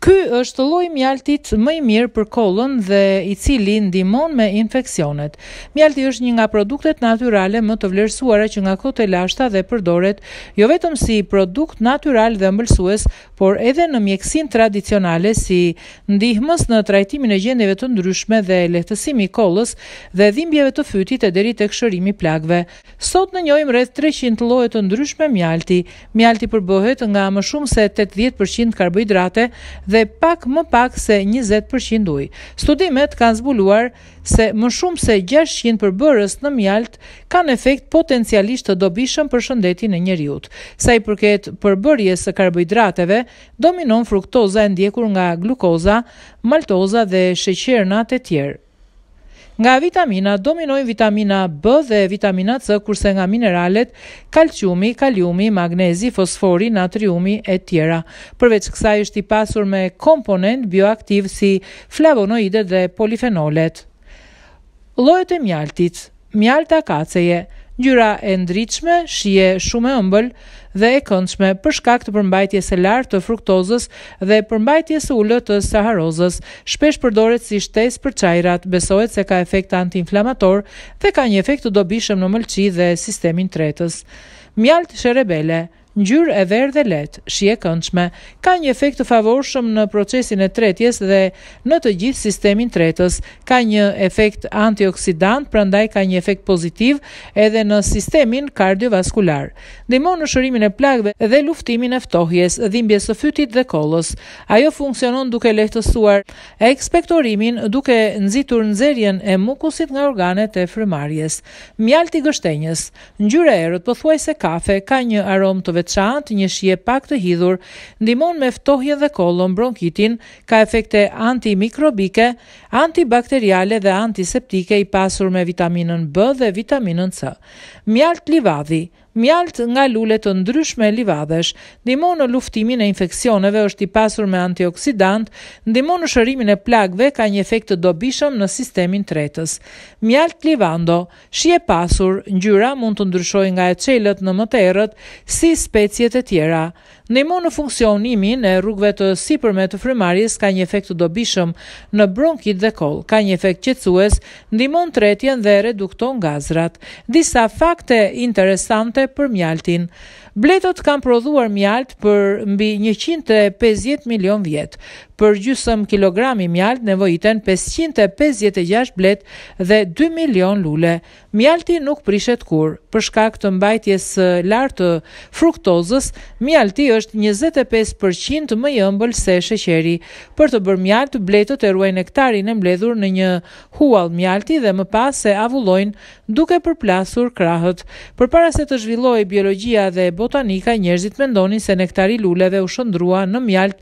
Ky është lloji i mjaltit më i mirë për kollën dhe i cili ndihmon me infeksionet. Mjalti është një nga produktet natyrale më të vlerësuara që nga kote lashta dhe përdoret jo vetëm si produkt natyral dhe ëmbëlsues, por edhe në mjeksinë tradicionale si ndihmës në trajtimin e gjendjeve të ndryshme dhe lehtësimi i kollës dhe dhimbjeve të fytit e deri tek shërimi i plagëve. Sot në njohim rreth 300 lloje të ndryshme mjalti. Mjalti përbohet nga më shumë se 80% karbohidrate dhe pak më pak se 20% ujë. Studimet kanë zbuluar se më shumë se 600 përbërës në mjalt kanë efekt potencialisht të dobishëm për shëndetin e njëriut, Sa i përket përbërjes së karbohidrateve, dominon fruktoza e ndjekur nga glukoza, maltoza dhe sheqernat e tjerë. Nga vitamina dominojnë vitamina B dhe vitamina C, kurse nga mineralet, kalciumi, kaliumi, magnezi, fosfori, natriumi e tjera. Përveç kësaj është i pasur me komponent bioaktiv si flavonoidet dhe polifenolet. Llojet e mjaltit. Mjalta kaceje Gjyra e ndritshme, shije shumë e ëmbël dhe e këndshme për shkak të përmbajtjes së lartë të fruktozës dhe përmbajtjes së ulët të saharozës, shpesh përdoret si shtesë për çajrat, besohet se ka efekt antiinflamator dhe ka një efekt të dobishëm në mëlçi dhe sistemin tretës. Mjalt sherebele ngjyrë e verdhë dhe letë, shi këndshme, ka një efekt të favorshëm në procesin e tretjes dhe në të gjithë sistemin tretës, ka një efekt antioksidant, prandaj ka një efekt pozitiv edhe në sistemin kardiovaskular. Ndihmon në shërimin e plagëve dhe luftimin e ftohjes, dhimbjes së fytit dhe kollës. Ajo funksionon duke lehtësuar ekspektorimin, duke nxitur nxjerrjen e mukusit nga organet e frymarrjes. Mjalti gështenjës, ngjyra e erët pothuajse kafe ka një aromë të veçantë, një shije pak të hidhur, ndimon me ftohje dhe kolon bronkitin, ka efekte antimikrobike, antibakteriale dhe antiseptike i pasur me vitaminën B dhe vitaminën C. Mjalt livadhi, Mjalt nga lule të ndryshme livadhesh, ndihmon në luftimin e infekcioneve është i pasur me antioksidant, ndihmon në shërimin e plagve ka një efekt të dobishëm në sistemin tretës. Mjalt livando, shi e pasur, ngjyra mund të ndryshoj nga e qelët në mëterët si speciet e tjera. Ndimon në funksionimin e rrugve të sipërme të frimarjes ka një efekt të dobishëm në bronkit dhe kol, ka një efekt qetsues, ndimon tretjen dhe redukton gazrat. Disa fakte interesante për mjaltin. Bletët kanë prodhuar mjalt për mbi 150 milion vjet për gjysëm kilogrami mjalt nevojiten 556 blet dhe 2 milion lule. Mjalti nuk prishet kur. Për shkak të mbajtjes lartë fruktozës, mjalti është 25% më i ëmbël se sheqeri. Për të bërë mjalt, bletët e ruajnë nektarin e mbledhur në një huall mjalti dhe më pas se avullojnë duke përplasur krahët. Për para se të zhvillojë biologjia dhe botanika, njerëzit mendonin se nektari luleve u shëndrua në mjalt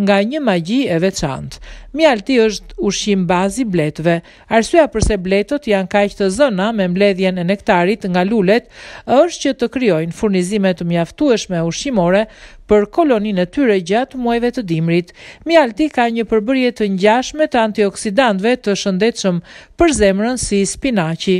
nga një magji e veçantë. Mjalti është ushqim bazë i bletëve. Arsyeja pse bletët janë kaq të zëna me mbledhjen e nektarit nga lulet është që të krijojnë furnizime të mjaftueshme ushqimore për koloninë e tyre gjatë muajve të dimrit. Mjalti ka një përbërje të ngjashme të antioksidantëve të shëndetshëm për zemrën si spinaqi.